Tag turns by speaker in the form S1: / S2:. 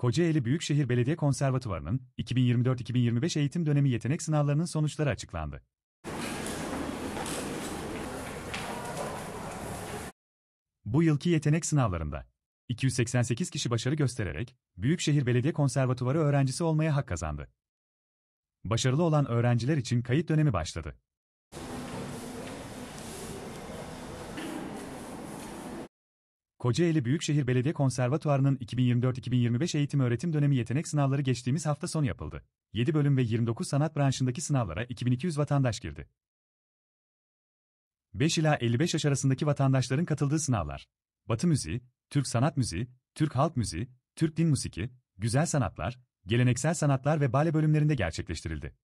S1: Kocaeli Büyükşehir Belediye Konservatuvarı'nın 2024-2025 eğitim dönemi yetenek sınavlarının sonuçları açıklandı. Bu yılki yetenek sınavlarında 288 kişi başarı göstererek Büyükşehir Belediye Konservatuvarı öğrencisi olmaya hak kazandı. Başarılı olan öğrenciler için kayıt dönemi başladı. Kocaeli Büyükşehir Belediye Konservatuvarının 2024-2025 eğitim öğretim dönemi yetenek sınavları geçtiğimiz hafta sonu yapıldı. 7 bölüm ve 29 sanat branşındaki sınavlara 2200 vatandaş girdi. 5 ila 55 yaş arasındaki vatandaşların katıldığı sınavlar. Batı müziği, Türk sanat müziği, Türk halk müziği, Türk din müziği, güzel sanatlar, geleneksel sanatlar ve bale bölümlerinde gerçekleştirildi.